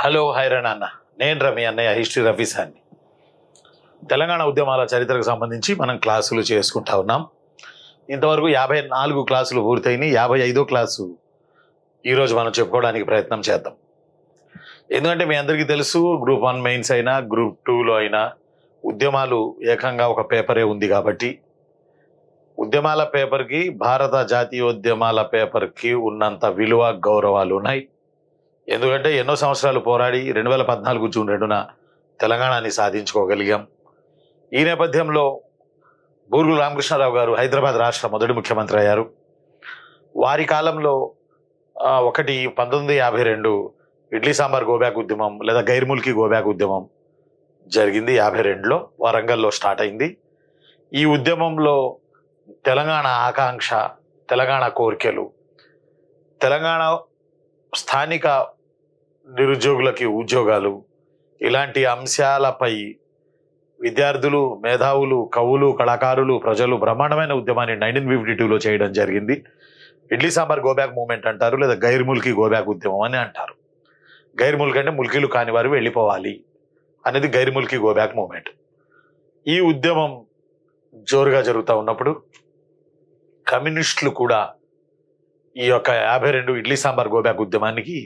hello హైరాణ అన్న నేను రవి అన్నయ్య హిస్టరీ రఫీసాన్ని తెలంగాణ ఉద్యమాల చరిత్రకు సంబంధించి మనం క్లాసులు చేసుకుంటా ఉన్నాం ఇంతవరకు యాభై నాలుగు క్లాసులు పూర్తయినాయి యాభై ఐదో క్లాసు ఈరోజు మనం చెప్పుకోవడానికి ప్రయత్నం చేద్దాం ఎందుకంటే మీ అందరికీ తెలుసు గ్రూప్ వన్ మెయిన్స్ అయినా గ్రూప్ టూలో అయినా ఉద్యమాలు ఏకంగా ఒక పేపరే ఉంది కాబట్టి ఉద్యమాల పేపర్కి భారత జాతీయోద్యమాల పేపర్కి ఉన్నంత విలువ గౌరవాలు ఉన్నాయి ఎందుకంటే ఎన్నో సంవత్సరాలు పోరాడి రెండు వేల పద్నాలుగు జూన్ రెండున తెలంగాణని సాధించుకోగలిగాం ఈ నేపథ్యంలో బూర్గు రామకృష్ణారావు గారు హైదరాబాద్ రాష్ట్ర మొదటి ముఖ్యమంత్రి అయ్యారు వారి కాలంలో ఒకటి పంతొమ్మిది యాభై రెండు ఇడ్లీ సాంబార్ గోబ్యాక్ ఉద్యమం లేదా గైర్ముల్కి గోబ్యాక్ ఉద్యమం జరిగింది యాభై రెండులో వరంగల్లో స్టార్ట్ అయింది ఈ ఉద్యమంలో తెలంగాణ ఆకాంక్ష తెలంగాణ కోరికలు తెలంగాణ స్థానిక నిరుద్యోగులకి ఉద్యోగాలు ఇలాంటి అంశాలపై విద్యార్థులు మేధావులు కవులు కళాకారులు ప్రజలు బ్రహ్మాండమైన ఉద్యమాన్ని నైన్టీన్ ఫిఫ్టీ టూలో చేయడం జరిగింది ఇడ్లీ సాంబార్ గోబ్యాక్ మూమెంట్ అంటారు లేదా గైర్ ముల్కీ గోబ్యాక్ ఉద్యమం అని అంటారు గైర్ ముల్క్ అంటే ముల్కీలు కాని వారు వెళ్ళిపోవాలి అనేది గైర్ ముల్కీ గోబ్యాక్ మూమెంట్ ఈ ఉద్యమం జోరుగా జరుగుతూ ఉన్నప్పుడు కమ్యూనిస్టులు కూడా ఈ యొక్క యాభై రెండు ఇడ్లీ సాంబార్ గోబ్యాక్ ఉద్యమానికి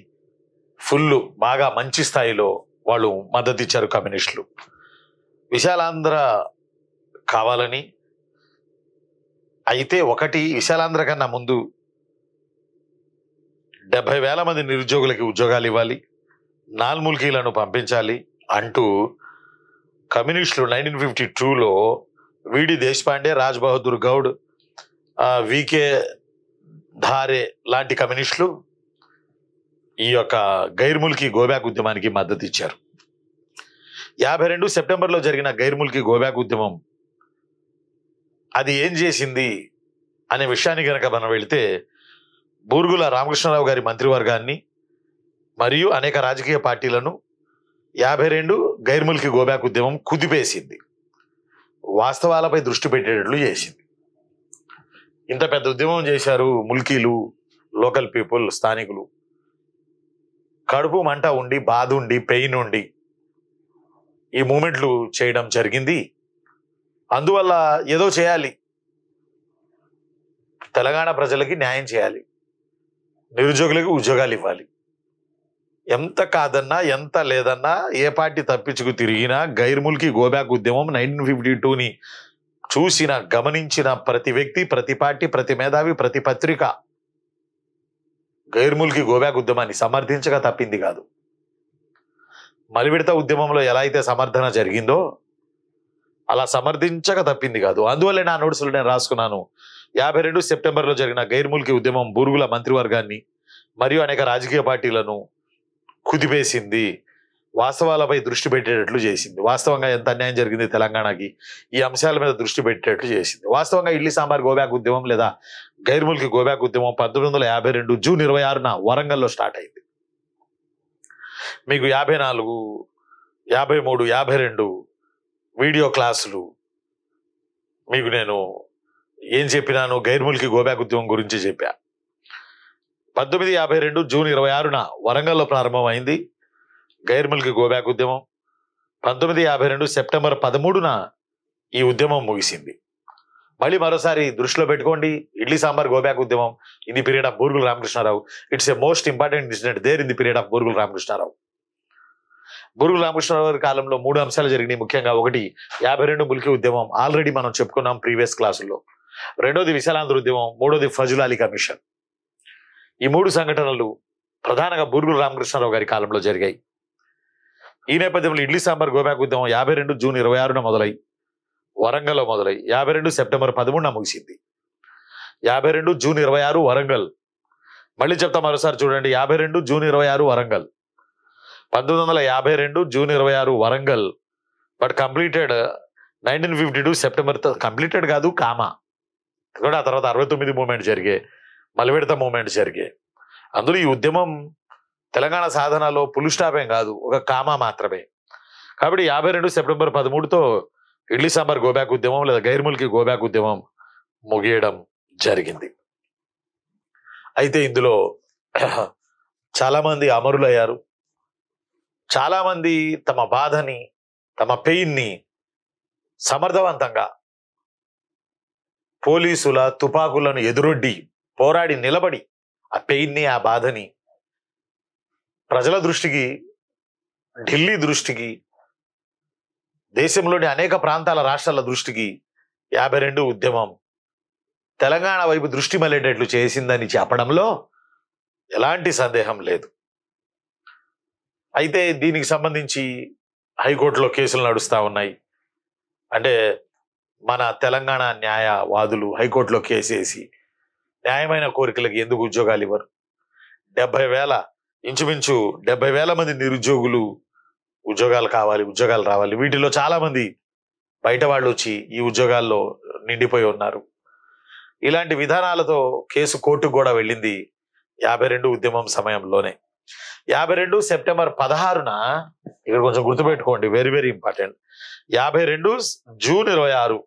ఫుల్ బాగా మంచి స్థాయిలో వాళ్ళు మద్దతు ఇచ్చారు కమ్యూనిస్టులు విశాలాంధ్ర కావాలని అయితే ఒకటి విశాలాంధ్ర కన్నా ముందు డెబ్బై వేల మంది నిరుద్యోగులకి ఉద్యోగాలు ఇవ్వాలి నాల్ముల్కీలను పంపించాలి అంటూ కమ్యూనిస్టులు నైన్టీన్ ఫిఫ్టీ టూలో విడి దేశపాండే రాజ్ బహదూర్ గౌడ్ వికే ధారే లాంటి కమ్యూనిస్టులు ఈ యొక్క గైర్ముల్కి గోబ్యాక్ ఉద్యమానికి మద్దతు ఇచ్చారు యాభై రెండు సెప్టెంబర్లో జరిగిన గైర్ముల్కి గోబ్యాక్ ఉద్యమం అది ఏం చేసింది అనే విషయాన్ని కనుక మనం వెళితే బూర్గుల రామకృష్ణరావు గారి మంత్రివర్గాన్ని మరియు అనేక రాజకీయ పార్టీలను యాభై రెండు గైర్ముల్కి గోబ్యాక్ ఉద్యమం కుదిపేసింది వాస్తవాలపై దృష్టి పెట్టేటట్లు చేసింది ఇంత పెద్ద ఉద్యమం చేశారు ముల్కీలు లోకల్ పీపుల్ స్థానికులు కడుపు మంట ఉండి బాధ ఉండి పెయిన్ ఉండి ఈ మూమెంట్లు చేయడం జరిగింది అందువల్ల ఏదో చేయాలి తెలంగాణ ప్రజలకి న్యాయం చేయాలి నిరుద్యోగులకి ఉద్యోగాలు ఇవ్వాలి ఎంత కాదన్నా ఎంత లేదన్నా ఏ పార్టీ తప్పించుకు తిరిగినా గైర్ముల్కి గోబ్యాక్ ఉద్యమం నైన్టీన్ ఫిఫ్టీ టూని చూసిన గమనించిన ప్రతి వ్యక్తి ప్రతి పార్టీ ప్రతి మేధావి ప్రతి పత్రిక గైర్ముల్కి గోబ్యాక్ ఉద్యమాన్ని సమర్థించగా తప్పింది కాదు మలివిడత ఉద్యమంలో ఎలా అయితే సమర్థన జరిగిందో అలా సమర్థించక తప్పింది కాదు అందువల్ల నా నోట్సులు నేను రాసుకున్నాను యాభై రెండు సెప్టెంబర్లో జరిగిన గైర్ముల్కి ఉద్యమం బూరుగుల మంత్రివర్గాన్ని మరియు అనేక రాజకీయ పార్టీలను కుదిపేసింది వాస్తవాలపై దృష్టి పెట్టేటట్లు చేసింది వాస్తవంగా ఎంత అన్యాయం జరిగింది తెలంగాణకి ఈ అంశాల మీద దృష్టి పెట్టేటట్లు చేసింది వాస్తవంగా ఇడ్లీ సాంబార్ గోబ్యాక్ ఉద్యమం లేదా గైర్ముల్కి గోబ్యాక్ ఉద్యమం పంతొమ్మిది వందల యాభై రెండు జూన్ ఇరవై ఆరున వరంగల్లో స్టార్ట్ అయింది మీకు యాభై నాలుగు యాభై మూడు యాభై రెండు వీడియో క్లాసులు మీకు నేను ఏం చెప్పినాను గైర్ముల్కి గోబ్యాక్ ఉద్యమం గురించి చెప్పాను పంతొమ్మిది యాభై రెండు జూన్ ఇరవై ఆరున వరంగల్లో ప్రారంభమైంది గైర్మిల్కి గోబ్యాక్ ఉద్యమం పంతొమ్మిది యాభై రెండు సెప్టెంబర్ పదమూడున ఈ ఉద్యమం ముగిసింది మళ్ళీ మరోసారి దృష్టిలో పెట్టుకోండి ఇడ్లీ సాంబార్ గోబ్యాక్ ఉద్యమం in the period of Burgula Ramakrishna Rao it's a most important incident there in the period of Burgula Ramakrishna Rao Burugula Ramakrishna Rao కాలంలో మూడు అంశాలు జరిగినాయి ముఖ్యంగా ఒకటి యాభై రెండు ముల్కి ఉద్యమం ఆల్రెడీ మనం చెప్పుకున్నాం ప్రీవియస్ క్లాసుల్లో రెండోది విశాలాంధ్ర ఉద్యమం మూడోది ఫజుల్ అలీ కమిషన్ ఈ మూడు సంఘటనలు ప్రధానంగా బూరుగుల రామకృష్ణారావు గారి కాలంలో జరిగాయి ఈ నేపథ్యంలో ఇడ్లీ సాంబార్ గోబ్యాక్ ఉద్యమం యాభై రెండు జూన్ ఇరవై ఆరున మొదలై వరంగల్లో మొదలై యాభై రెండు సెప్టెంబర్ పదమూడున ముగిసింది యాభై రెండు జూన్ ఇరవై ఆరు వరంగల్ మళ్ళీ చెప్తా మరోసారి చూడండి యాభై రెండు జూన్ ఇరవై ఆరు వరంగల్ పంతొమ్మిది వందల యాభై రెండు జూన్ ఇరవై ఆరు Warangal but completed nineteen fifty two September completed కాదు కామా కూడా ఆ తర్వాత అరవై తొమ్మిది మూమెంట్ జరిగే మలవిడత మూమెంట్ జరిగాయి అందులో ఈ ఉద్యమం తెలంగాణ సాధనలో పులుష్టాపేం కాదు ఒక కామా మాత్రమే కాబట్టి యాభై రెండు సెప్టెంబర్ పదమూడుతో ఇడ్లీ సాంబార్ గోబ్యాక్ ఉద్యమం లేదా గైర్ముల్కి గోబ్యాక్ ఉద్యమం ముగియడం జరిగింది అయితే ఇందులో చాలామంది అమరులయ్యారు చాలామంది తమ బాధని తమ పెయిన్ని సమర్థవంతంగా పోలీసుల తుపాకులను ఎదురొడ్డి పోరాడి నిలబడి ఆ పెయిన్ని ఆ బాధని ప్రజల దృష్టికి ఢిల్లీ దృష్టికి దేశంలోని అనేక ప్రాంతాల రాష్ట్రాల దృష్టికి యాభై రెండు ఉద్యమం తెలంగాణ వైపు దృష్టి మళ్ళేటట్లు చేసిందని చెప్పడంలో ఎలాంటి సందేహం లేదు అయితే దీనికి సంబంధించి హైకోర్టులో కేసులు నడుస్తూ ఉన్నాయి అంటే మన తెలంగాణ న్యాయవాదులు హైకోర్టులో కేసేసి న్యాయమైన కోరికలకు ఎందుకు ఉద్యోగాలు ఇవ్వరు డెబ్బై వేల ఇంచుమించు డెబ్బై వేల మంది నిరుద్యోగులు ఉద్యోగాలు కావాలి ఉద్యోగాలు రావాలి వీటిలో చాలామంది బయట వాళ్ళు వచ్చి ఈ ఉద్యోగాల్లో నిండిపోయి ఉన్నారు ఇలాంటి విధానాలతో కేసు కోర్టుకు కూడా వెళ్ళింది యాభై రెండు ఉద్యమం సమయంలోనే యాభై రెండు సెప్టెంబర్ పదహారున ఇక్కడ కొంచెం గుర్తుపెట్టుకోండి వెరీ వెరీ ఇంపార్టెంట్ యాభై రెండు జూన్ ఇరవై ఆరు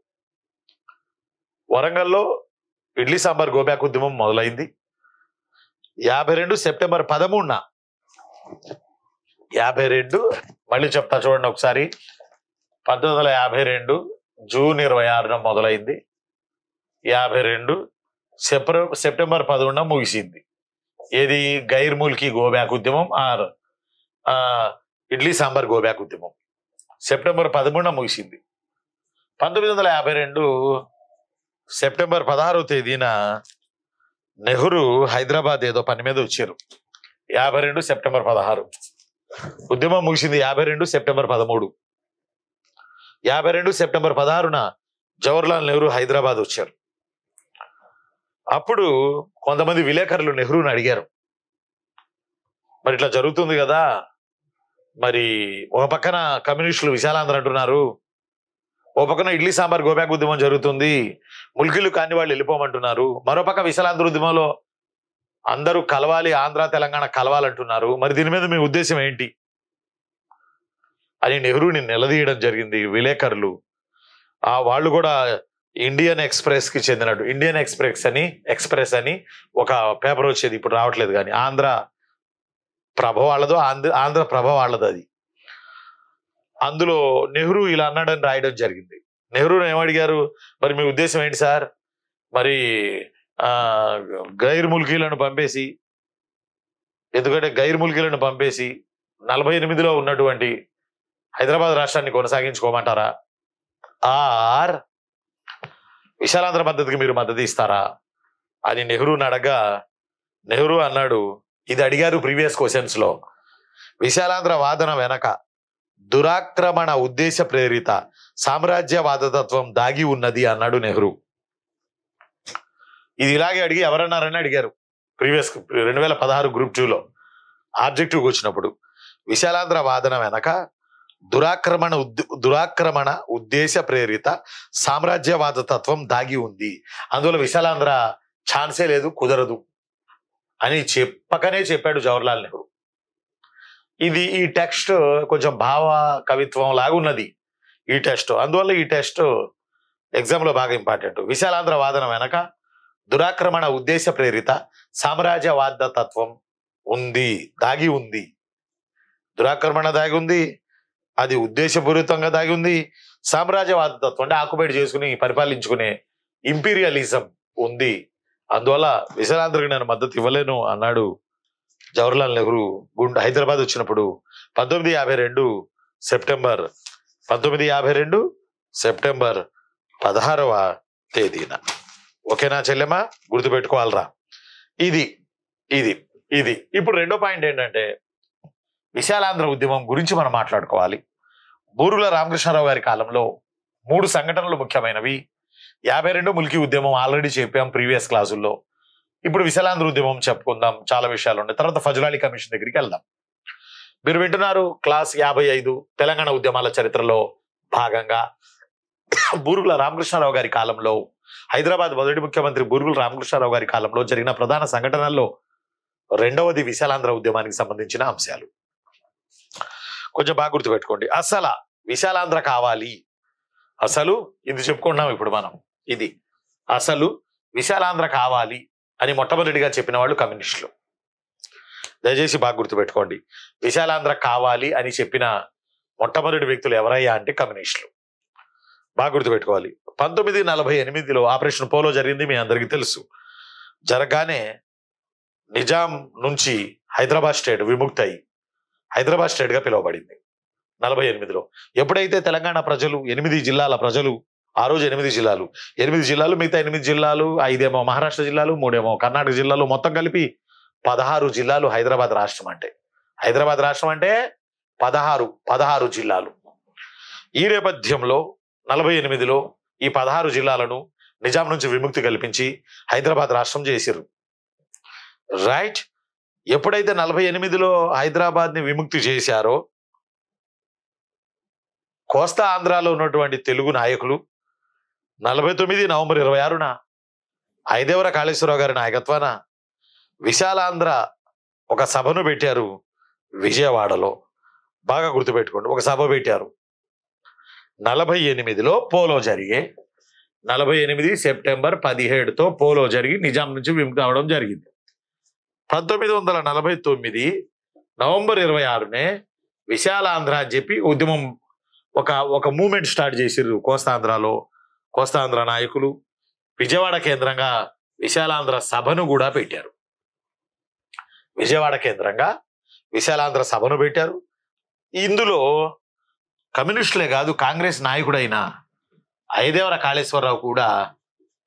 వరంగల్లో ఇడ్లీ సాంబార్ గోబ్యాక్ ఉద్యమం మొదలైంది యాభై రెండు సెప్టెంబర్ పదమూడున యాభై రెండు మళ్ళీ చెప్తా చూడండి ఒకసారి పంతొమ్మిది వందల యాభై రెండు జూన్ ఇరవై ఆరున మొదలైంది యాభై రెండు సెప్ర సెప్టెంబర్ పదమూడున ముగిసింది ఏది గైర్ ముల్కీ గోబ్యాక్ ఉద్యమం ఆర్ ఇడ్లీ సాంబార్ గోబ్యాక్ ఉద్యమం సెప్టెంబర్ పదమూడున ముగిసింది పంతొమ్మిది వందల యాభై రెండు సెప్టెంబర్ పదహారో తేదీన నెహ్రూ హైదరాబాద్ ఏదో పని మీద వచ్చారు యాభై రెండు సెప్టెంబర్ పదహారు ఉద్యమం ముగిసింది యాభై రెండు సెప్టెంబర్ పదమూడు యాభై రెండు సెప్టెంబర్ పదహారున జవహర్లాల్ నెహ్రూ హైదరాబాద్ వచ్చారు అప్పుడు కొంతమంది విలేకరులు నెహ్రూని అడిగారు మరి ఇట్లా జరుగుతుంది కదా మరి ఒక పక్కన కమ్యూనిస్టులు విశాలాంధ్ర అంటున్నారు ఓ పక్కన ఇడ్లీ సాంబార్ గోబ్యాక్ ఉద్యమం జరుగుతుంది ములికిలు కాని వాళ్ళు వెళ్ళిపోమంటున్నారు మరోపక్క విశాలాంధ్ర ఉద్యమంలో అందరూ కలవాలి ఆంధ్ర తెలంగాణ కలవాలంటున్నారు మరి దీని మీద మీ ఉద్దేశం ఏంటి అని నెహ్రూని నిలదీయడం జరిగింది విలేకరులు ఆ వాళ్ళు కూడా ఇండియన్ ఎక్స్ప్రెస్ కి చెందినట్టు ఇండియన్ ఎక్స్ప్రెస్ అని ఎక్స్ప్రెస్ అని ఒక పేపర్ వచ్చేది ఇప్పుడు రావట్లేదు కానీ ఆంధ్ర ప్రభ వాళ్ళదో ఆంధ్ర ఆంధ్ర ప్రభ వాళ్ళదో అది అందులో నెహ్రూ ఇలా అన్నాడని రాయడం జరిగింది నెహ్రూను ఏమడిగారు మరి మీ ఉద్దేశం ఏంటి సార్ మరి గైర్ ముల్కీలను పంపేసి ఎందుకంటే గైర్ ముల్కీలను పంపేసి నలభై ఎనిమిదిలో ఉన్నటువంటి హైదరాబాద్ రాష్ట్రాన్ని కొనసాగించుకోమంటారా ఆర్ విశాలాంధ్ర పద్ధతికి మీరు మద్దతు ఇస్తారా అని నెహ్రూని అడగ్గా నెహ్రూ అన్నాడు ఇది అడిగారు ప్రీవియస్ క్వశ్చన్స్లో విశాలాంధ్ర వాదన వెనక దురాక్రమణ ఉద్దేశ ప్రేరిత సామ్రాజ్యవాద తత్వం దాగి ఉన్నది అన్నాడు నెహ్రూ ఇది ఇలాగే అడిగి ఎవరన్నారని అడిగారు ప్రీవియస్ రెండు వేల పదహారు గ్రూప్ టూలో ఆబ్జెక్టివ్కి వచ్చినప్పుడు విశాలాంధ్ర వాదన వెనక దురాక్రమణ దురాక్రమణ ఉద్దేశ ప్రేరిత సామ్రాజ్యవాద తత్వం దాగి ఉంది అందువల్ల విశాలాంధ్ర ఛాన్సే లేదు కుదరదు అని చెప్పకనే చెప్పాడు జవహర్లాల్ నెహ్రూ ఇది ఈ టెక్స్ట్ కొంచెం భావ కవిత్వం లాగున్నది ఈ టెస్ట్ అందువల్ల ఈ టెస్ట్ ఎగ్జామ్లో బాగా ఇంపార్టెంట్ విశాలాంధ్ర వాదన వెనక దురాక్రమణ ఉద్దేశ ప్రేరిత సామ్రాజ్యవాద తత్వం ఉంది దాగి ఉంది దురాక్రమణ దాగి ఉంది అది ఉద్దేశపూరితంగా దాగి ఉంది సామ్రాజ్యవాద తత్వం అంటే ఆక్యుపేట్ చేసుకుని పరిపాలించుకునే ఇంపీరియలిజం ఉంది అందువల్ల విశాలాంధ్రకు నేను మద్దతు ఇవ్వలేను అన్నాడు జవహర్లాల్ నెహ్రూ గుండె హైదరాబాద్ వచ్చినప్పుడు పంతొమ్మిది యాభై రెండు సెప్టెంబర్ పంతొమ్మిది యాభై రెండు సెప్టెంబర్ పదహారవ తేదీన ఓకేనా చెల్లెమ్మా గుర్తుపెట్టుకోవాలరా ఇది ఇది ఇది ఇప్పుడు రెండో పాయింట్ ఏంటంటే విశాలాంధ్ర ఉద్యమం గురించి మనం మాట్లాడుకోవాలి బూరుల రామకృష్ణారావు గారి కాలంలో మూడు సంఘటనలు ముఖ్యమైనవి యాభై రెండు ములికి ఉద్యమం ఆల్రెడీ చెప్పాం ప్రీవియస్ క్లాసుల్లో ఇప్పుడు విశాలాంధ్ర ఉద్యమం చెప్పుకుందాం చాలా విషయాలు ఉన్నాయి తర్వాత ఫజలాలి కమిషన్ దగ్గరికి వెళ్దాం మీరు వింటున్నారు క్లాస్ యాభై ఐదు తెలంగాణ ఉద్యమాల చరిత్రలో భాగంగా బూరుగుల రామకృష్ణారావు గారి కాలంలో హైదరాబాద్ మొదటి ముఖ్యమంత్రి బూరుగుల రామకృష్ణారావు గారి కాలంలో జరిగిన ప్రధాన సంఘటనల్లో రెండవది విశాలాంధ్ర ఉద్యమానికి సంబంధించిన అంశాలు కొంచెం బాగా గుర్తుపెట్టుకోండి అసలు విశాలాంధ్ర కావాలి అసలు ఇది చెప్పుకుంటున్నాం ఇప్పుడు మనం ఇది అసలు విశాలాంధ్ర కావాలి అని మొట్టమొదటిగా చెప్పిన వాళ్ళు కమ్యూనిస్టులు దయచేసి బాగా గుర్తుపెట్టుకోండి విశాలాంధ్ర కావాలి అని చెప్పిన మొట్టమొదటి వ్యక్తులు ఎవరయ్యా అంటే కమ్యూనిస్టులు బాగా గుర్తుపెట్టుకోవాలి పంతొమ్మిది నలభై ఎనిమిదిలో ఆపరేషన్ పోలో జరిగింది మీ అందరికీ తెలుసు జరగానే నిజాం నుంచి హైదరాబాద్ స్టేట్ విముక్త అయి హైదరాబాద్ స్టేట్గా పిలువబడింది నలభై ఎనిమిదిలో ఎప్పుడైతే తెలంగాణ ప్రజలు ఎనిమిది జిల్లాల ప్రజలు ఆ రోజు ఎనిమిది జిల్లాలు ఎనిమిది జిల్లాలు మిగతా ఎనిమిది జిల్లాలు ఐదేమో మహారాష్ట్ర జిల్లాలు మూడేమో కర్ణాటక జిల్లాలు మొత్తం కలిపి పదహారు జిల్లాలు హైదరాబాద్ రాష్ట్రం అంటే హైదరాబాద్ రాష్ట్రం అంటే పదహారు పదహారు జిల్లాలు ఈ నేపథ్యంలో నలభై ఎనిమిదిలో ఈ పదహారు జిల్లాలను నిజాం నుంచి విముక్తి కల్పించి హైదరాబాద్ రాష్ట్రం చేసిరు రైట్ ఎప్పుడైతే నలభై ఎనిమిదిలో హైదరాబాద్ని విముక్తి చేశారో కోస్తా ఆంధ్రాలో ఉన్నటువంటి తెలుగు నాయకులు నలభై తొమ్మిది నవంబర్ ఇరవై ఆరున ఐదేవర కాళేశ్వరరావు గారి నాయకత్వాన విశాలాంధ్ర ఒక సభను పెట్టారు విజయవాడలో బాగా గుర్తుపెట్టుకోండి ఒక సభ పెట్టారు నలభై ఎనిమిదిలో పోలో జరిగే నలభై ఎనిమిది సెప్టెంబర్ పదిహేడుతో పోలో జరిగి నిజాం నుంచి విముక్తి అవడం జరిగింది పంతొమ్మిది వందల నలభై తొమ్మిది నవంబర్ ఇరవై ఆరునే విశాలాంధ్ర అని చెప్పి ఉద్యమం ఒక ఒక మూమెంట్ స్టార్ట్ చేసిర్రు కోస్తాంధ్రలో కోస్తాంధ్ర నాయకులు విజయవాడ కేంద్రంగా విశాలాంధ్ర సభను కూడా పెట్టారు విజయవాడ కేంద్రంగా విశాలాంధ్ర సభను పెట్టారు ఇందులో కమ్యూనిస్టులే కాదు కాంగ్రెస్ నాయకుడైన ఐదేవర కాళేశ్వరరావు కూడా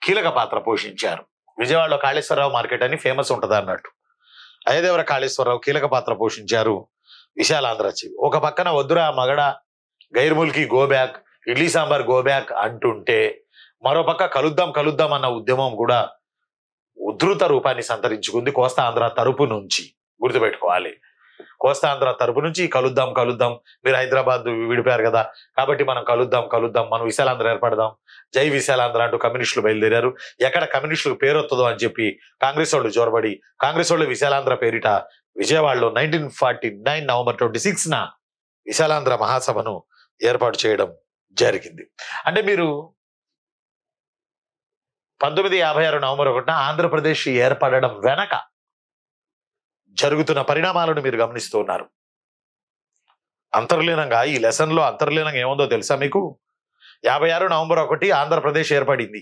కీలక పాత్ర పోషించారు విజయవాడలో కాళేశ్వరరావు మార్కెట్ అని ఫేమస్ ఉంటుంది అన్నట్టు అయ్యదేవర కాళేశ్వరరావు కీలక పాత్ర పోషించారు విశాలాంధ్ర చీఫ్ ఒక పక్కన వద్దురా మగడ గైర్ముల్కి గోబ్యాక్ ఇడ్లీ సాంబార్ గోబ్యాక్ అంటుంటే మరోపక్క కలుద్దాం కలుద్దాం అన్న ఉద్యమం కూడా ఉధృత రూపాన్ని సంతరించుకుంది కోస్తాంధ్ర తరపు నుంచి గుర్తుపెట్టుకోవాలి కోస్తాంధ్ర తరపు నుంచి కలుద్దాం కలుద్దాం మీరు హైదరాబాద్ విడిపోయారు కదా కాబట్టి మనం కలుద్దాం కలుద్దాం మనం విశాలాంధ్ర ఏర్పడదాం జై విశాలాంధ్ర అంటూ కమ్యూనిస్టులు బయలుదేరారు ఎక్కడ కమ్యూనిస్టులకు పేరు వస్తుందో అని చెప్పి కాంగ్రెస్ వాళ్ళు జోరబడి కాంగ్రెస్ వాళ్ళు విశాలాంధ్ర పేరిట విజయవాడలో nineteen forty nine November twenty సిక్స్న విశాలాంధ్ర మహాసభను ఏర్పాటు చేయడం జరిగింది అంటే మీరు పంతొమ్మిది యాభై ఆరు నవంబర్ ఒకటిన ఆంధ్రప్రదేశ్ ఏర్పడడం వెనక జరుగుతున్న పరిణామాలను మీరు గమనిస్తూ ఉన్నారు అంతర్లీనంగా ఈ లెసన్లో అంతర్లీనంగా ఏముందో తెలుసా మీకు యాభై ఆరు నవంబర్ ఒకటి ఆంధ్రప్రదేశ్ ఏర్పడింది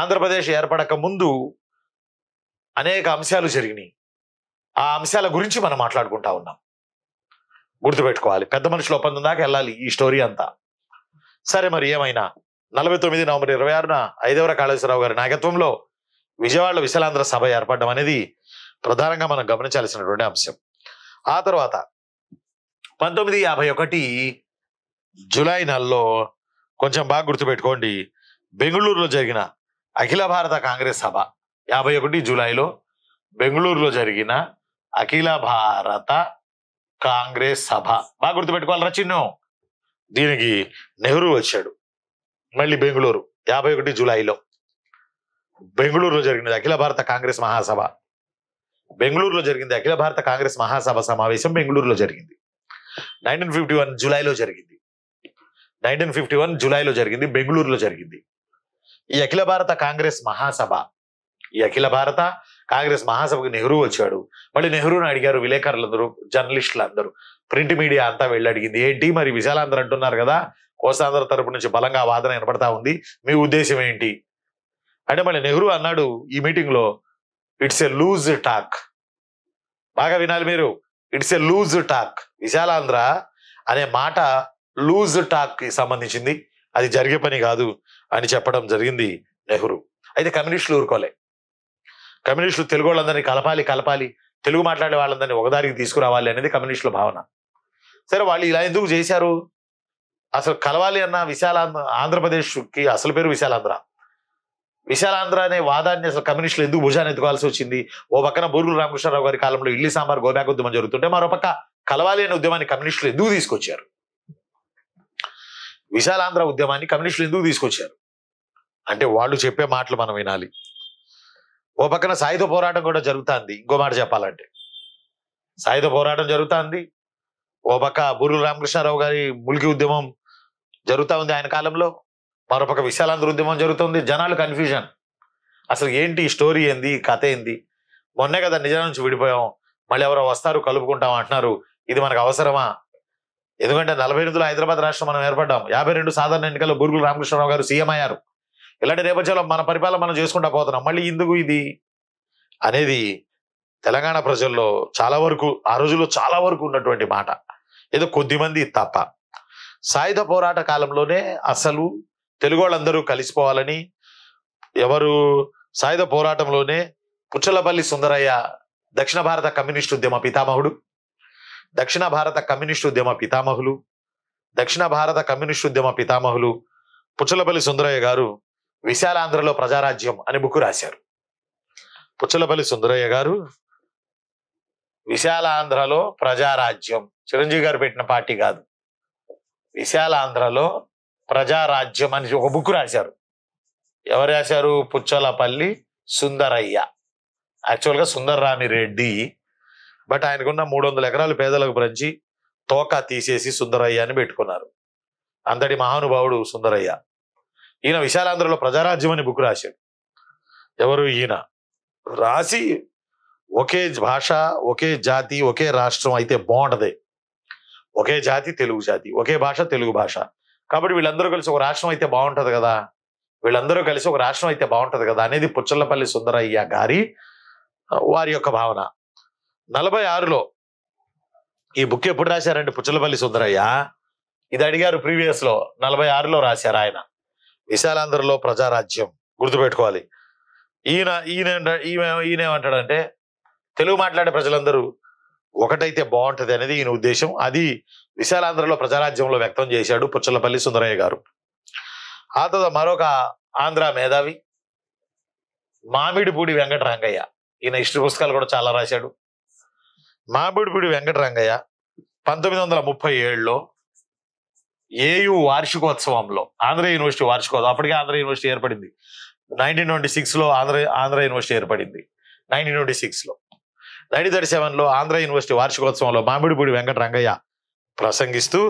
ఆంధ్రప్రదేశ్ ఏర్పడక ముందు అనేక అంశాలు జరిగినాయి ఆ అంశాల గురించి మనం మాట్లాడుకుంటా ఉన్నాం గుర్తుపెట్టుకోవాలి పెద్ద మనుషుల ఒప్పందం దాకా వెళ్ళాలి ఈ స్టోరీ అంతా సరే మరి ఏమైనా నలభై తొమ్మిది నవంబర్ ఇరవై ఆరున ఐదవర కాళేశ్వరరావు గారి నాయకత్వంలో విజయవాడలో విశాలాంధ్ర సభ ఏర్పడడం అనేది ప్రధానంగా మనం గమనించాల్సినటువంటి అంశం ఆ తర్వాత పంతొమ్మిది యాభై ఒకటి జూలై నెలలో కొంచెం బాగా గుర్తుపెట్టుకోండి బెంగళూరులో జరిగిన అఖిల భారత కాంగ్రెస్ సభ యాభై ఒకటి జూలైలో బెంగళూరులో జరిగిన అఖిల భారత కాంగ్రెస్ సభ బాగా గుర్తుపెట్టుకోవాలి రచిన్ను దీనికి నెహ్రూ వచ్చాడు మళ్ళీ బెంగళూరు యాభై ఒకటి జూలైలో బెంగళూరులో జరిగినది అఖిల భారత కాంగ్రెస్ మహాసభ బెంగళూరులో జరిగింది అఖిల భారత కాంగ్రెస్ మహాసభ సమావేశం బెంగళూరులో జరిగింది నైన్టీన్ ఫిఫ్టీ వన్ జూలైలో జరిగింది నైన్టీన్ ఫిఫ్టీ వన్ జూలైలో జరిగింది బెంగళూరులో జరిగింది ఈ అఖిల భారత కాంగ్రెస్ మహాసభ ఈ అఖిల భారత కాంగ్రెస్ మహాసభకు నెహ్రూ వచ్చాడు మళ్ళీ నెహ్రూని అడిగారు విలేకరులందరూ జర్నలిస్టులు అందరూ ప్రింట్ మీడియా అంతా వెళ్ళి అడిగింది ఏంటి మరి విశాలాంధ్ర అంటున్నారు కదా కోసాంధ్ర తరపు నుంచి బలంగా వాదన వినపడతా ఉంది మీ ఉద్దేశం ఏంటి అంటే మళ్ళీ నెహ్రూ అన్నాడు ఈ మీటింగ్లో ఇట్స్ ఎ లూజ్ టాక్ బాగా వినాలి మీరు it's a loose talk Visalandhra అనే మాట లూజ్ టాక్కి సంబంధించింది అది జరిగే పని కాదు అని చెప్పడం జరిగింది నెహ్రూ అయితే కమ్యూనిస్టులు ఊరుకోలే కమ్యూనిస్టులు తెలుగు వాళ్ళందరినీ కలపాలి కలపాలి తెలుగు మాట్లాడే వాళ్ళందరినీ ఒకదారికి తీసుకురావాలి అనేది కమ్యూనిస్టుల భావన సరే వాళ్ళు ఇలా ఎందుకు చేశారు అసలు కలవాలి అన్న విశాల ఆంధ్రప్రదేశ్కి అసలు పేరు విశాలాంధ్ర విశాలాంధ్ర అనే వాదాన్ని అసలు కమ్యూనిస్టులు ఎందుకు భుజాన్ని ఎత్తుకోవాల్సి వచ్చింది ఓ పక్కన బూరులు రామకృష్ణరావు గారి కాలంలో ఇల్లి సాంబార్ గోబ్యాక్ ఉద్యమం జరుగుతుంటే మరో పక్క కలవాలి అనే ఉద్యమాన్ని కమ్యూనిస్టులు ఎందుకు తీసుకొచ్చారు విశాలాంధ్ర ఉద్యమాన్ని కమ్యూనిస్టులు ఎందుకు తీసుకొచ్చారు అంటే వాళ్ళు చెప్పే మాటలు మనం వినాలి ఓ పక్కన సాయుధ పోరాటం కూడా జరుగుతుంది ఇంకో మాట చెప్పాలంటే సాయుధ పోరాటం జరుగుతుంది ఓ పక్క బూరు రామకృష్ణారావు గారి ములికి ఉద్యమం జరుగుతూ ఉంది ఆయన కాలంలో మరొక విశాలాంధ్ర ఉద్యమం జరుగుతుంది జనాలు కన్ఫ్యూజన్ అసలు ఏంటి స్టోరీ ఏంది కథ ఏంది మొన్నే కదా నిజాల నుంచి విడిపోయాం మళ్ళీ ఎవరో వస్తారు కలుపుకుంటాం అంటున్నారు ఇది మనకు అవసరమా ఎందుకంటే నలభై ఎనిమిదిలో హైదరాబాద్ రాష్ట్రం మనం ఏర్పడ్డాం యాభై రెండు సాధారణ ఎన్నికల్లో బూరుగులు రామకృష్ణరావు గారు సీఎం అయ్యారు ఇలాంటి నేపథ్యంలో మన పరిపాలన మనం చేసుకుంటా పోతున్నాం మళ్ళీ ఎందుకు ఇది అనేది తెలంగాణ ప్రజల్లో చాలా వరకు ఆ రోజుల్లో చాలా వరకు ఉన్నటువంటి మాట ఏదో కొద్దిమంది తప్ప సాయుధ పోరాట కాలంలోనే అసలు తెలుగు వాళ్ళందరూ కలిసిపోవాలని ఎవరు సాయుధ పోరాటంలోనే పుచ్చలపల్లి సుందరయ్య దక్షిణ భారత కమ్యూనిస్టు ఉద్యమ పితామహుడు దక్షిణ భారత కమ్యూనిస్టు ఉద్యమ పితామహులు దక్షిణ భారత కమ్యూనిస్టు ఉద్యమ పితామహులు పుచ్చలపల్లి సుందరయ్య గారు విశాలాంధ్రలో ప్రజారాజ్యం అని బుక్ రాశారు పుచ్చలపల్లి సుందరయ్య గారు విశాలాంధ్రలో ప్రజారాజ్యం చిరంజీవి గారు పెట్టిన పార్టీ కాదు విశాలాంధ్రలో ప్రజారాజ్యం అని ఒక బుక్ రాశారు ఎవరు రాశారు పుచ్చలపల్లి సుందరయ్య యాక్చువల్గా సుందర్రామిరెడ్డి బట్ ఆయనకున్న మూడు వందల ఎకరాలు పేదలకు బ్రంచి తోక తీసేసి సుందరయ్య అని పెట్టుకున్నారు అంతటి మహానుభావుడు సుందరయ్య ఈయన విశాలాంధ్రలో ప్రజారాజ్యం అని బుక్ రాశాడు ఎవరు ఈయన రాసి ఒకే భాష ఒకే జాతి ఒకే రాష్ట్రం అయితే బాగుంటది ఒకే జాతి తెలుగు జాతి ఒకే భాష తెలుగు భాష కాబట్టి వీళ్ళందరూ కలిసి ఒక రాష్ట్రం అయితే బాగుంటుంది కదా వీళ్ళందరూ కలిసి ఒక రాష్ట్రం అయితే బాగుంటుంది కదా అనేది పుచ్చలపల్లి సుందరయ్య గారి వారి యొక్క భావన నలభై ఆరులో ఈ బుక్ ఎప్పుడు రాశారంటే పుచ్చలపల్లి సుందరయ్య ఇది అడిగారు ప్రీవియస్లో నలభై ఆరులో రాశారు ఆయన విశాలాంధ్రలో ప్రజారాజ్యం గుర్తుపెట్టుకోవాలి ఈయన ఈయన ఈమె ఈయనేమంటాడంటే తెలుగు మాట్లాడే ప్రజలందరూ ఒకటైతే బాగుంటుంది అనేది ఈయన ఉద్దేశం అది విశాలాంధ్రలో ప్రజారాజ్యంలో వ్యక్తం చేశాడు పుచ్చలపల్లి సుందరయ్య గారు ఆ తర్వాత మరొక ఆంధ్ర మేధావి మామిడిపూడి వెంకటరంగయ్య ఈయన ఇష్ట పుస్తకాలు కూడా చాలా రాశాడు మామిడిపూడి వెంకటరంగయ్య పంతొమ్మిది వందల ముప్పై ఏడులో ఏయు వార్షికోత్సవంలో ఆంధ్ర యూనివర్సిటీ వార్షికోత్సవం అప్పటికే ఆంధ్ర యూనివర్సిటీ ఏర్పడింది నైన్టీన్ ట్వంటీ సిక్స్లో ఆంధ్ర ఆంధ్ర యూనివర్సిటీ ఏర్పడింది నైన్టీన్ ట్వంటీ సిక్స్లో నైన్టీన్ థర్టీ సెవెన్లో ఆంధ్ర యూనివర్సిటీ వార్షికోత్సవంలో మామిడిపూడి వెంకట రంగయ్య ప్రసంగిస్తూ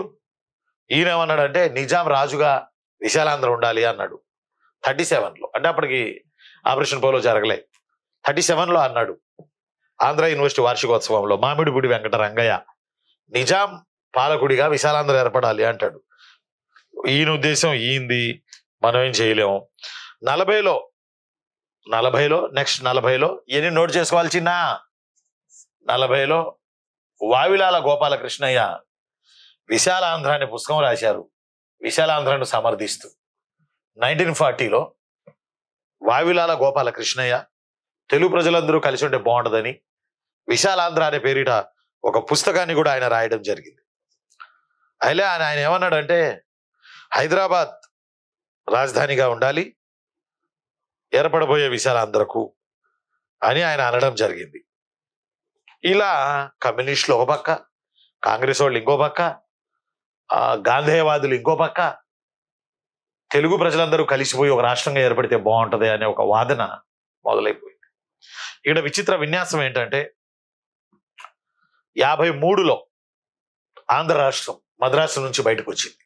ఈయనేమన్నాడంటే నిజాం రాజుగా విశాలాంధ్ర ఉండాలి అన్నాడు థర్టీ సెవెన్లో అంటే అప్పటికి ఆపరేషన్ పోలో జరగలే థర్టీ సెవెన్లో అన్నాడు ఆంధ్ర యూనివర్సిటీ వార్షికోత్సవంలో మామిడిపూడి వెంకట రంగయ్య నిజాం పాలకుడిగా విశాలాంధ్ర ఏర్పడాలి అంటాడు ఈయన ఉద్దేశం ఈయింది మనం ఏం చేయలేము నలభైలో నలభైలో నెక్స్ట్ నలభైలో ఇవన్నీ నోట్ చేసుకోవాల్సిన నలభైలో వావిలాల గోపాలకృష్ణయ్య విశాలాంధ్ర అనే పుస్తకం రాశారు విశాలాంధ్రను సమర్థిస్తూ నైన్టీన్ ఫార్టీలో వావిలాల గోపాలకృష్ణయ్య తెలుగు ప్రజలందరూ కలిసి ఉంటే బాగుంటుందని విశాలాంధ్ర అనే పేరిట ఒక పుస్తకాన్ని కూడా ఆయన రాయడం జరిగింది అయితే ఆయన ఆయన ఏమన్నాడంటే హైదరాబాద్ రాజధానిగా ఉండాలి ఏర్పడబోయే విషయాలందరకు అని ఆయన అనడం జరిగింది ఇలా కమ్యూనిస్టులు ఒక పక్క కాంగ్రెస్ వాళ్ళు ఇంకో పక్క గాంధేయవాదులు ఇంకో పక్క తెలుగు ప్రజలందరూ కలిసిపోయి ఒక రాష్ట్రంగా ఏర్పడితే బాగుంటుంది అనే ఒక వాదన మొదలైపోయింది ఇక్కడ విచిత్ర విన్యాసం ఏంటంటే యాభై మూడులో ఆంధ్ర రాష్ట్రం మద్రాసు నుంచి బయటకు వచ్చింది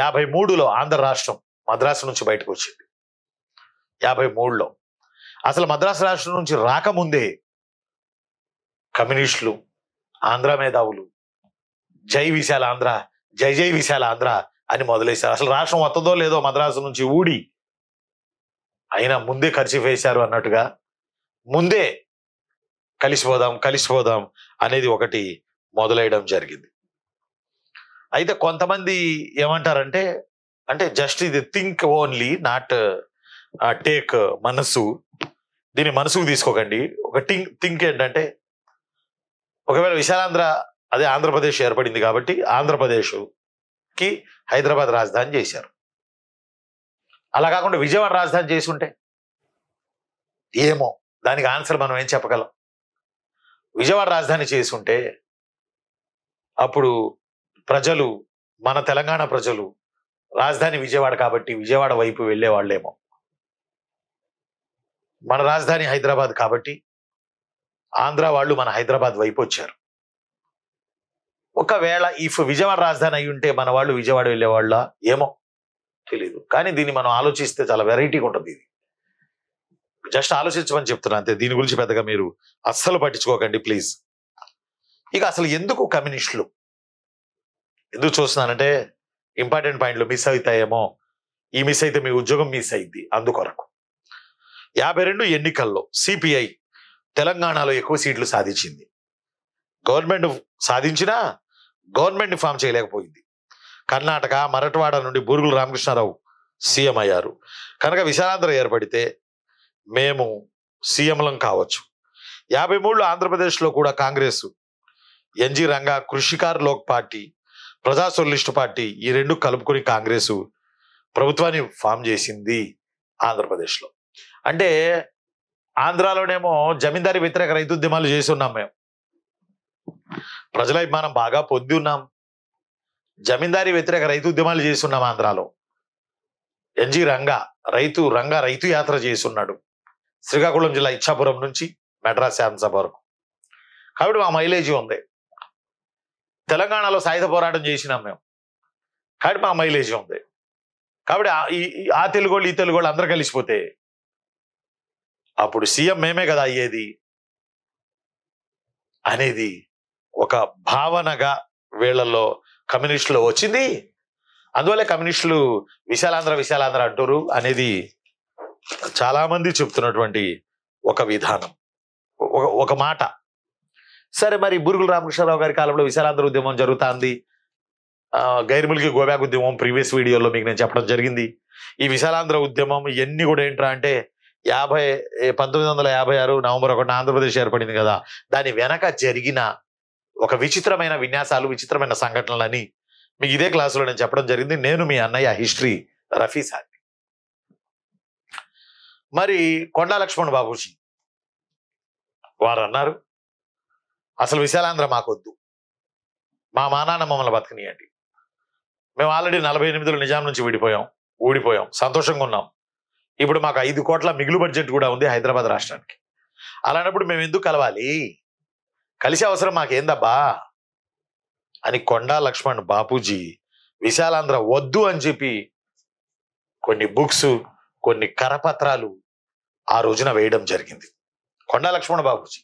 యాభై మూడులో ఆంధ్ర రాష్ట్రం మద్రాసు నుంచి బయటకు వచ్చింది యాభై మూడులో అసలు మద్రాసు రాష్ట్రం నుంచి రాకముందే కమ్యూనిస్టులు ఆంధ్ర మేధావులు జై విశాల ఆంధ్ర జై జై విశాల ఆంధ్ర అని మొదలేశారు అసలు రాష్ట్రం వస్తుందో లేదో మద్రాసు నుంచి ఊడి అయినా ముందే కలిసి వేశారు అన్నట్టుగా ముందే కలిసిపోదాం కలిసిపోదాం అనేది ఒకటి మొదలయ్యడం జరిగింది అయితే కొంతమంది ఏమంటారంటే అంటే జస్ట్ ఇది థింక్ ఓన్లీ నాట్ టేక్ మనసు దీని మనసుకు తీసుకోకండి ఒక థింక్ థింక్ ఏంటంటే ఒకవేళ విశాలాంధ్ర అదే ఆంధ్రప్రదేశ్ ఏర్పడింది కాబట్టి ఆంధ్రప్రదేశ్కి హైదరాబాద్ రాజధాని చేశారు అలా కాకుండా విజయవాడ రాజధాని చేసి ఉంటే ఏమో దానికి ఆన్సర్ మనం ఏం చెప్పగలం విజయవాడ రాజధాని చేసి ఉంటే అప్పుడు ప్రజలు మన తెలంగాణ ప్రజలు రాజధాని విజయవాడ కాబట్టి విజయవాడ వైపు వెళ్ళే వాళ్ళేమో మన రాజధాని హైదరాబాద్ కాబట్టి ఆంధ్ర వాళ్ళు మన హైదరాబాద్ వైపు వచ్చారు ఒకవేళ ఇఫ్ విజయవాడ రాజధాని అయి ఉంటే మన వాళ్ళు విజయవాడ వెళ్ళేవాళ్ళ ఏమో తెలీదు కానీ దీన్ని మనం ఆలోచిస్తే చాలా వెరైటీగా ఉంటుంది ఇది జస్ట్ ఆలోచించమని చెప్తున్నా అంతే దీని గురించి పెద్దగా మీరు అస్సలు పట్టించుకోకండి ప్లీజ్ ఇక అసలు ఎందుకు కమ్యూనిస్టులు ఎందుకు చూస్తున్నానంటే ఇంపార్టెంట్ పాయింట్లు మిస్ అవుతాయేమో ఈ మిస్ అయితే మీ ఉద్యోగం మిస్ అయింది అందుకొరకు యాభై రెండు ఎన్నికల్లో సిపిఐ తెలంగాణలో ఎక్కువ సీట్లు సాధించింది గవర్నమెంట్ సాధించినా గవర్నమెంట్ని ఫామ్ చేయలేకపోయింది కర్ణాటక మరఠవాడ నుండి బూరుగుల రామకృష్ణారావు సీఎం అయ్యారు కనుక విశాలాంధ్ర ఏర్పడితే మేము సీఎంలం కావచ్చు యాభై మూడులో ఆంధ్రప్రదేశ్లో కూడా Congress N G Ranga Krishikar Lok party Praja socialist party ఈ రెండు కలుపుకొని కాంగ్రెస్ ప్రభుత్వాన్ని ఫామ్ చేసింది ఆంధ్రప్రదేశ్లో అంటే ఆంధ్రాలోనేమో జమీందారీ వ్యతిరేక రైతు ఉద్యమాలు చేసి ఉన్నాం మేము ప్రజల అభిమానం బాగా పొంది ఉన్నాం జమీందారీ వ్యతిరేక రైతు ఉద్యమాలు చేసి ఉన్నాం ఆంధ్రాలో ఎన్జి రంగా రైతు రంగా రైతు యాత్ర చేస్తున్నాడు శ్రీకాకుళం జిల్లా ఇచ్చాపురం నుంచి మెడ్రాస్ శాసనసభ వరకు కాబట్టి మా మైలేజీ ఉంది తెలంగాణలో సాయుధ పోరాటం చేసినాం మేము కాబట్టి మా మైలేజ్ ఉంది కాబట్టి ఆ తెలుగు వాళ్ళు ఈ తెలుగు వాళ్ళు అందరు కలిసిపోతే అప్పుడు సీఎం మేమే కదా అయ్యేది అనేది ఒక భావనగా వీళ్ళల్లో కమ్యూనిస్టులో వచ్చింది అందువల్లే కమ్యూనిస్టులు విశాలాంధ్ర విశాలాంధ్ర అంటారు అనేది చాలామంది చెప్తున్నటువంటి ఒక విధానం ఒక మాట సరే మరి బూరుగుల రామకృష్ణరావు గారి కాలంలో విశాలాంధ్ర ఉద్యమం జరుగుతుంది గైర్మిల్కి గోబ్యాక్ ఉద్యమం ప్రీవియస్ వీడియోలో మీకు నేను చెప్పడం జరిగింది ఈ విశాలాంధ్ర ఉద్యమం ఇవన్నీ కూడా ఏంట్రా అంటే యాభై పంతొమ్మిది వందల యాభై ఆరు నవంబర్ ఒకటిన ఆంధ్రప్రదేశ్ ఏర్పడింది కదా దాని వెనక జరిగిన ఒక విచిత్రమైన విన్యాసాలు విచిత్రమైన సంఘటనలని మీకు ఇదే క్లాసులో నేను చెప్పడం జరిగింది నేను మీ అన్నయ్య హిస్టరీ రఫీ సాహెబ్ మరి కొండా లక్ష్మణ్ బాబూజీ వారు అన్నారు అసలు విశాలాంధ్ర మాకొద్దు మా మానాన్న మమ్మల్ని బతకనీయండి మేము ఆల్రెడీ నలభై ఎనిమిదిలో నిజాం నుంచి విడిపోయాం ఊడిపోయాం సంతోషంగా ఉన్నాం ఇప్పుడు మాకు ఐదు కోట్ల మిగులు బడ్జెట్ కూడా ఉంది హైదరాబాద్ రాష్ట్రానికి అలాంటప్పుడు మేము ఎందుకు కలవాలి కలిసే అవసరం మాకేందబ్బా అని కొండా లక్ష్మణ్ బాపూజీ విశాలాంధ్ర వద్దు అని చెప్పి కొన్ని బుక్స్ కొన్ని కరపత్రాలు ఆ రోజున వేయడం జరిగింది కొండా లక్ష్మణ్ బాపూజీ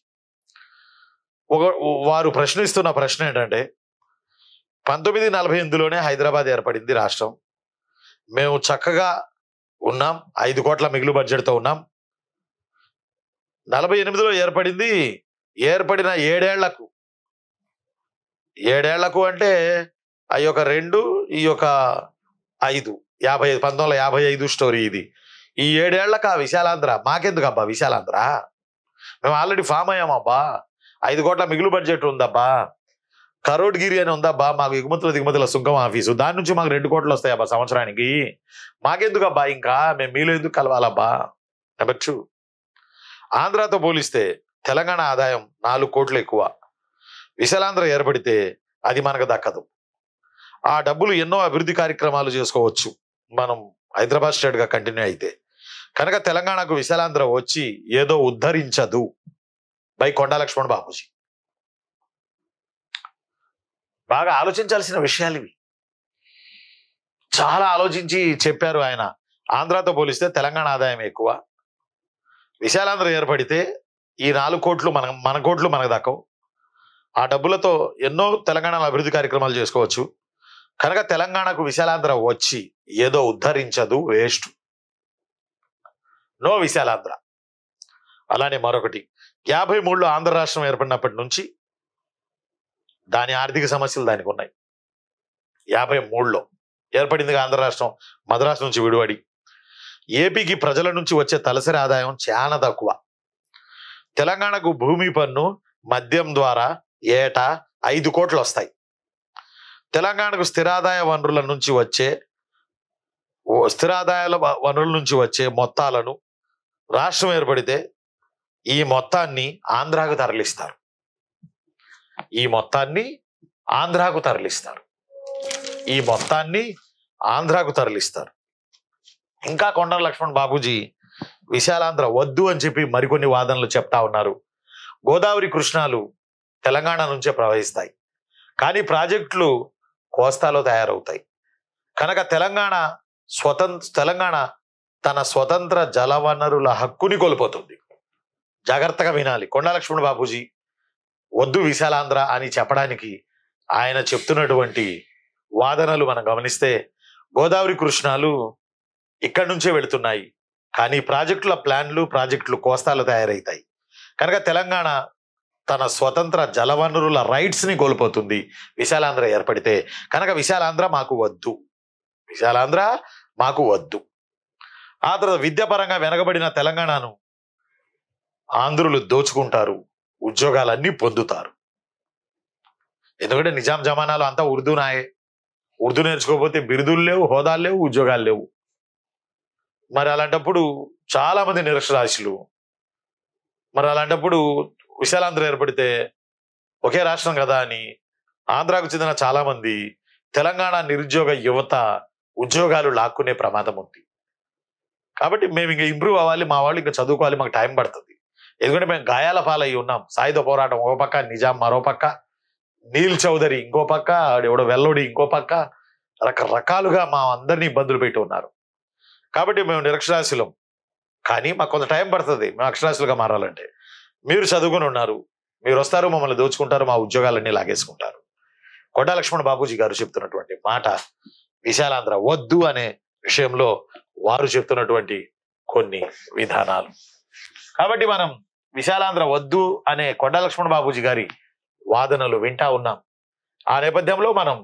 ఒక వారు ప్రశ్నిస్తున్న ప్రశ్న ఏంటంటే పంతొమ్మిది నలభై ఎనిమిదిలోనే హైదరాబాద్ ఏర్పడింది రాష్ట్రం మేము చక్కగా ఉన్నాం ఐదు కోట్ల మిగులు బడ్జెట్తో ఉన్నాం నలభై ఎనిమిదిలో ఏర్పడింది ఏర్పడిన ఏడేళ్లకు ఏడేళ్లకు అంటే ఈ యొక్క రెండు ఈ యొక్క ఐదు యాభై ఐదు పంతొమ్మిది వందల యాభై ఐదు స్టోరీ ఇది ఈ ఏడేళ్లకు ఆ విశాలాంధ్ర మాకెందుకు అబ్బా విశాలాంధ్ర మేము ఆల్రెడీ ఫామ్ అయ్యామబ్బా ఐదు కోట్ల మిగులు బడ్జెట్ ఉందబ్బా కరోడ్గిరి అని ఉందబ్బా మాకు ఎగుమతుల దిగుమతుల సుంకం ఆఫీసు దాని నుంచి మాకు రెండు కోట్లు వస్తాయబ్బా సంవత్సరానికి మాకెందుకబ్బా ఇంకా మేము మీలో ఎందుకు కలవాలబ్బా నెంబర్ టూ ఆంధ్రాతో పోలిస్తే తెలంగాణ ఆదాయం నాలుగు కోట్లు ఎక్కువ విశాలాంధ్ర ఏర్పడితే అది మనకు దక్కదు ఆ డబ్బులు ఎన్నో అభివృద్ధి కార్యక్రమాలు చేసుకోవచ్చు మనం హైదరాబాద్ స్టేట్గా కంటిన్యూ అయితే కనుక తెలంగాణకు విశాలాంధ్ర వచ్చి ఏదో ఉద్ధరించదు బై కొండా లక్ష్మణ్ బాపూజీ బాగా ఆలోచించాల్సిన విషయాలు ఇవి చాలా ఆలోచించి చెప్పారు ఆయన ఆంధ్రతో పోలిస్తే తెలంగాణ ఆదాయం ఎక్కువ విశాలాంధ్ర ఏర్పడితే ఈ నాలుగు కోట్లు మన మన కోట్లు మనకు దక్కవు ఆ డబ్బులతో ఎన్నో తెలంగాణలో అభివృద్ధి కార్యక్రమాలు చేసుకోవచ్చు కనుక తెలంగాణకు విశాలాంధ్ర వచ్చి ఏదో ఉద్ధరించదు వేస్ట్ నో విశాలాంధ్ర అలానే మరొకటి యాభై మూడులో ఆంధ్ర రాష్ట్రం ఏర్పడినప్పటి నుంచి దాని ఆర్థిక సమస్యలు దానికి ఉన్నాయి యాభై మూడులో ఏర్పడిందిగా ఆంధ్ర రాష్ట్రం మద్రాసు నుంచి విడివడి ఏపీకి ప్రజల నుంచి వచ్చే తలసరి ఆదాయం చాలా తక్కువ తెలంగాణకు భూమి పన్ను మద్యం ద్వారా ఏటా ఐదు కోట్లు వస్తాయి తెలంగాణకు స్థిరాదాయ వనరుల నుంచి వచ్చే స్థిరాదాయాల వనరుల నుంచి వచ్చే మొత్తాలను రాష్ట్రం ఏర్పడితే ఈ మొత్తాన్ని ఆంధ్రాకు తరలిస్తారు ఈ మొత్తాన్ని ఆంధ్రాకు తరలిస్తారు ఈ మొత్తాన్ని ఆంధ్రాకు తరలిస్తారు ఇంకా కొండ లక్ష్మణ్ బాబూజీ విశాలాంధ్ర వద్దు అని చెప్పి మరికొన్ని వాదనలు చెప్తా ఉన్నారు గోదావరి కృష్ణాలు తెలంగాణ నుంచే ప్రవహిస్తాయి కానీ ప్రాజెక్టులు కోస్తాలో తయారవుతాయి కనుక తెలంగాణ స్వతంత్ర తెలంగాణ తన స్వతంత్ర జలవనరుల హక్కుని కోల్పోతుంది జాగ్రత్తగా వినాలి కొండలక్ష్మణ్ బాబూజీ వద్దు విశాలాంధ్ర అని చెప్పడానికి ఆయన చెప్తున్నటువంటి వాదనలు మనం గమనిస్తే గోదావరి కృష్ణాలు ఇక్కడి నుంచే వెళుతున్నాయి కానీ ప్రాజెక్టుల ప్లాన్లు ప్రాజెక్టులు కోస్తాలు తయారవుతాయి కనుక తెలంగాణ తన స్వతంత్ర జలవనరుల రైట్స్ని కోల్పోతుంది విశాలాంధ్ర ఏర్పడితే కనుక విశాలాంధ్ర మాకు వద్దు విశాలాంధ్ర మాకు వద్దు ఆ తర్వాత విద్యాపరంగా వెనకబడిన తెలంగాణను ఆంధ్రులు దోచుకుంటారు ఉద్యోగాలన్నీ పొందుతారు ఎందుకంటే నిజాం జమానాలు అంతా ఉర్దూ నాయే ఉర్దూ నేర్చుకోకపోతే బిరుదులు లేవు హోదాలు లేవు ఉద్యోగాలు లేవు మరి అలాంటప్పుడు చాలామంది నిరక్షరాశులు మరి అలాంటప్పుడు విశాలాంధ్ర ఏర్పడితే ఒకే రాష్ట్రం కదా అని ఆంధ్రాకు చెందిన చాలామంది తెలంగాణ నిరుద్యోగ యువత ఉద్యోగాలు లాక్కునే ప్రమాదం ఉంది కాబట్టి మేము ఇంకా ఇంప్రూవ్ అవ్వాలి మా వాళ్ళు ఇంకా చదువుకోవాలి మాకు టైం పడుతుంది ఎందుకంటే మేము గాయాల పాలయ్యి ఉన్నాం సాయుధ పోరాటం ఒక పక్క నిజాం మరో పక్క నీల్ చౌదరి ఇంకో పక్క ఎవడో వెల్లుడి ఇంకో పక్క రకరకాలుగా మా అందరినీ ఇబ్బందులు పెట్టి ఉన్నారు కాబట్టి మేము నిరక్షరాశులం కానీ మాకు కొంత టైం పడుతుంది మేము అక్షరాశులుగా మారాలంటే మీరు చదువుకుని ఉన్నారు మీరు వస్తారు మమ్మల్ని దోచుకుంటారు మా ఉద్యోగాలన్నీ లాగేసుకుంటారు కొండా లక్ష్మణ్ బాబూజీ గారు చెప్తున్నటువంటి మాట విశాలాంధ్ర వద్దు అనే విషయంలో వారు చెప్తున్నటువంటి కొన్ని విధానాలు కాబట్టి మనం విశాలాంధ్ర వద్దు అనే కొండ లక్ష్మణ బాబూజీ గారి వాదనలు వింటా ఉన్నాం ఆ నేపథ్యంలో మనం